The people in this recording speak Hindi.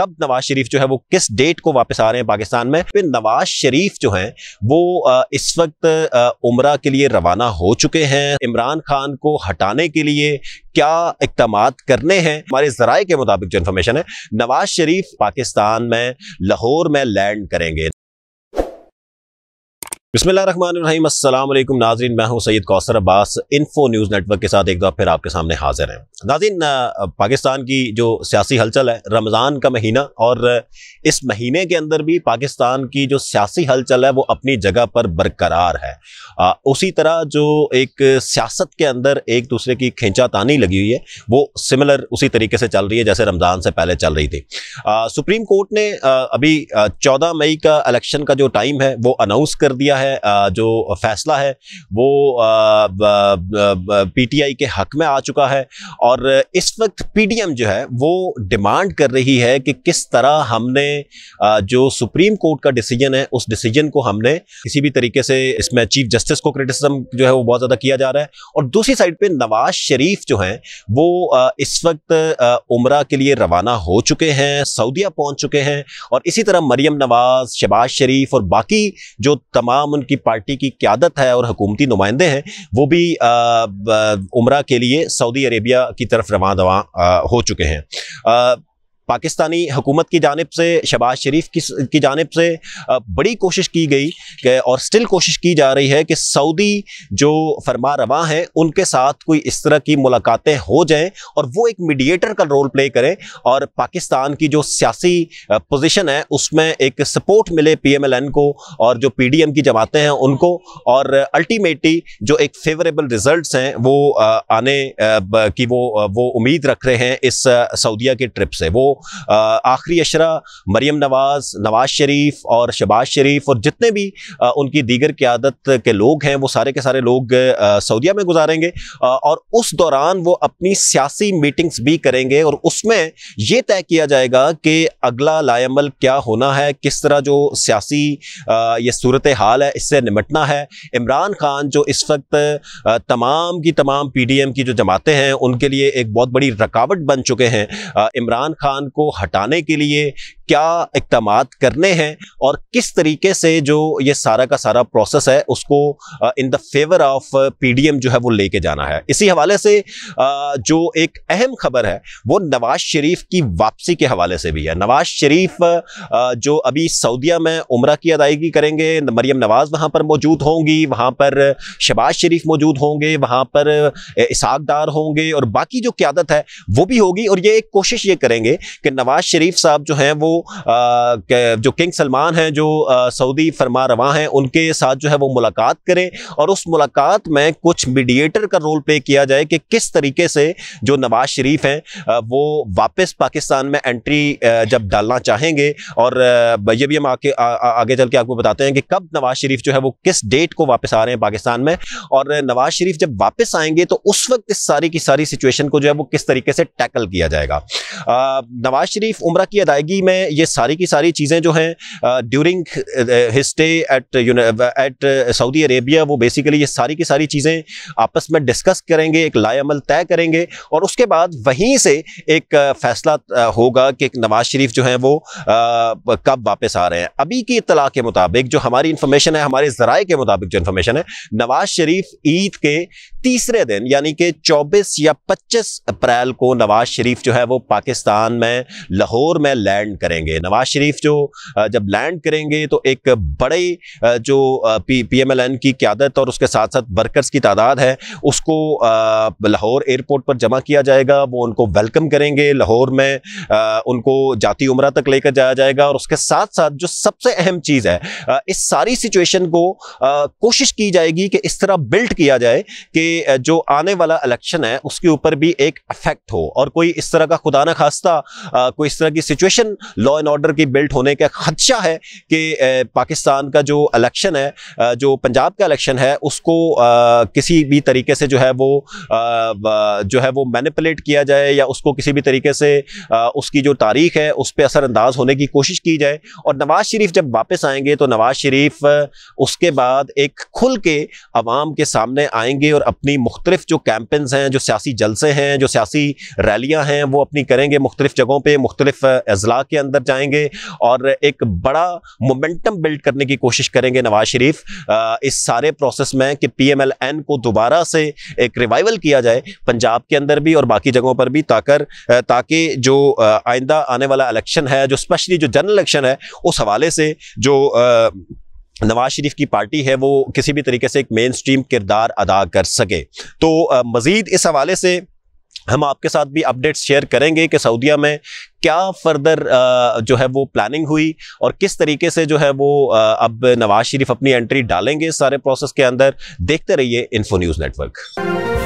कब नवाज शरीफ जो है वो किस डेट को वापस आ रहे हैं पाकिस्तान में फिर नवाज शरीफ जो हैं वो इस वक्त उमरा के लिए रवाना हो चुके हैं इमरान खान को हटाने के लिए क्या इकदाम करने हैं हमारे जराए के मुताबिक जो इन्फॉर्मेशन है नवाज शरीफ पाकिस्तान में लाहौर में लैंड करेंगे बसमिलकुम नाजरीन मैं हूं Syed Kausar Abbas info news network के साथ एक बार फिर आपके सामने हाजिर हैं नाजीन पाकिस्तान की जो सियासी हलचल है रमज़ान का महीना और इस महीने के अंदर भी पाकिस्तान की जो सियासी हलचल है वो अपनी जगह पर बरकरार है आ, उसी तरह जो एक सियासत के अंदर एक दूसरे की तानी लगी हुई है वो सिमिलर उसी तरीके से चल रही है जैसे रमज़ान से पहले चल रही थी आ, सुप्रीम कोर्ट ने आ, अभी चौदह मई का इलेक्शन का जो टाइम है वो अनाउंस कर दिया है जो फैसला है वो पीटीआई के हक में आ चुका है और इस वक्त पीडीएम जो है वो डिमांड कर रही है कि किस तरह हमने जो सुप्रीम कोर्ट का डिसीजन है उस डिसीजन को हमने किसी भी तरीके से इसमें चीफ जस्टिस को क्रिटिसिज्म जो है वो बहुत ज़्यादा किया जा रहा है और दूसरी साइड पर नवाज शरीफ जो हैं वो इस वक्त उमरा के लिए रवाना हो चुके हैं सऊदिया पहुंच चुके हैं और इसी तरह मरियम नवाज शबाज शरीफ और बाकी जो तमाम तमाम उनकी पार्टी की क्यादत है और हकूमती नुमाइंदे हैं वो भी उम्र के लिए सऊदी अरेबिया की तरफ रवान दवा हो चुके हैं पाकिस्तानी हुकूमत की जानब से शबाज शरीफ की की जानब से बड़ी कोशिश की गई और स्टिल कोशिश की जा रही है कि सऊदी जो फरमा रवा हैं उनके साथ कोई इस तरह की मुलाकातें हो जाएं और वो एक मीडिएटर का रोल प्ले करें और पाकिस्तान की जो सियासी पोजीशन है उसमें एक सपोर्ट मिले पीएमएलएन को और जो पीडीएम की जमातें हैं उनको और अल्टीमेटली जो एक फेवरेबल रिज़ल्ट हैं वो आने की वो वो उम्मीद रख रहे हैं इस सऊदिया के ट्रिप से वो आखिरी अशरा मरीम नवाज नवाज शरीफ और शबाज शरीफ और जितने भी उनकी दीगर क्यादत के लोग हैं वो सारे के सारे लोग सऊदीया में गुजारेंगे और उस दौरान वो अपनी सियासी मीटिंग्स भी करेंगे और उसमें ये तय किया जाएगा कि अगला लायमल क्या होना है किस तरह जो सियासी ये सूरत हाल है इससे निमटना है इमरान खान जो इस वक्त तमाम की तमाम पी डी एम की जो जमातें हैं उनके लिए एक बहुत बड़ी रकावट बन चुके हैं इमरान खान को हटाने के लिए क्या इकदाम करने हैं और किस तरीके से जो ये सारा का सारा प्रोसेस है उसको in the favour of PDM जो है वो लेके जाना है इसी हवाले से जो एक अहम खबर है वो नवाज शरीफ की वापसी के हवाले से भी है नवाज शरीफ जो अभी सऊदिया में उम्र की अदायगी करेंगे मरियम नवाज वहाँ पर मौजूद होंगी वहाँ पर शबाज शरीफ मौजूद होंगे वहाँ पर इसाकदार होंगे और बाकी जो क्यादत है वो भी होगी और ये एक कोशिश ये करेंगे कि नवाज शरीफ साहब जो हैं वो जो किंग सलमान हैं जो सऊदी फरमा रवा हैं उनके साथ जो है वो मुलाकात करें और उस मुलाकात में कुछ मीडिएटर का रोल प्ले किया जाए कि किस तरीके से जो नवाज शरीफ हैं वो वापस पाकिस्तान में एंट्री जब डालना चाहेंगे और ये भी हम आके आगे चल के आपको बताते हैं कि कब नवाज शरीफ जो है वो किस डेट को वापस आ रहे हैं पाकिस्तान में और नवाज शरीफ जब वापस आएंगे तो उस वक्त इस सारी की सारी सिचुएशन को जो है वो किस तरीके से टैकल किया जाएगा नवाज शरीफ उम्र की अदायगी में ये सारी की सारी चीज़ें जो हैं during his stay at at Saudi Arabia वो बेसिकली ये सारी की सारी चीज़ें आपस में डिस्कस करेंगे एक लाएमल तय करेंगे और उसके बाद वहीं से एक फैसला होगा कि नवाज शरीफ जो हैं वो कब वापस आ रहे हैं अभी की इतला के मुताबिक जो हमारी इंफॉर्मेशन है हमारे ज़राए के मुताबिक जो इन्फॉर्मेशन है नवाज शरीफ ईद के तीसरे दिन यानी कि 24 या 25 अप्रैल को नवाज शरीफ जो है वो पाकिस्तान में लाहौर में लैंड करें करेंगे नवाज शरीफ जो जब लैंड करेंगे तो एक बड़े जो पी पीएमएलएन की क्यादत और उसके साथ साथ वर्कर्स की तादाद है उसको लाहौर एयरपोर्ट पर जमा किया जाएगा वो उनको वेलकम करेंगे लाहौर में उनको जाती उम्र तक लेकर जाया जाएगा और उसके साथ साथ जो सबसे अहम चीज़ है इस सारी सिचुएशन को कोशिश की जाएगी कि इस तरह बिल्ट किया जाए कि जो आने वाला इलेक्शन है उसके ऊपर भी एक इफेक्ट हो और कोई इस तरह का खुदा न खास्ता कोई इस तरह की सिचुएशन लॉ एंड ऑर्डर की बिल्ट होने का खदशा है कि पाकिस्तान का जो इलेक्शन है जो पंजाब का इलेक्शन है उसको किसी भी तरीके से जो है वो जो है वो मैनिपुलेट किया जाए या उसको किसी भी तरीके से उसकी जो तारीख है उस पर असरानंदाज होने की कोशिश की जाए और नवाज़ शरीफ जब वापस आएंगे तो नवाज़ शरीफ उसके बाद एक खुल के आवाम के सामने आएंगे और अपनी मुख्तलिफ जो कैंपेन्स हैं जो सियासी जलसे हैं जो सियासी रैलियाँ हैं वो अपनी करेंगे मुख्तलिफ जगहों पर मुख्तलिफ अजला के अंदर अंदर जाएंगे और एक बड़ा मोमेंटम बिल्ड करने की कोशिश करेंगे नवाज शरीफ इस सारे प्रोसेस में कि पीएमएलएन को दोबारा से एक रिवाइवल किया जाए पंजाब के अंदर भी और बाकी जगहों पर भी ताकर ताकि जो आइंदा आने वाला इलेक्शन है जो स्पेशली जो जनरल इलेक्शन है उस हवाले से जो नवाज शरीफ की पार्टी है वो किसी भी तरीके से एक मेन स्ट्रीम किरदार अदा कर सके तो मज़ीद इस हवाले से हम आपके साथ भी अपडेट्स शेयर करेंगे कि सऊदीया में क्या फर्दर जो है वो प्लानिंग हुई और किस तरीके से जो है वो अब नवाज शरीफ अपनी एंट्री डालेंगे सारे प्रोसेस के अंदर देखते रहिए इन्फो न्यूज़ नेटवर्क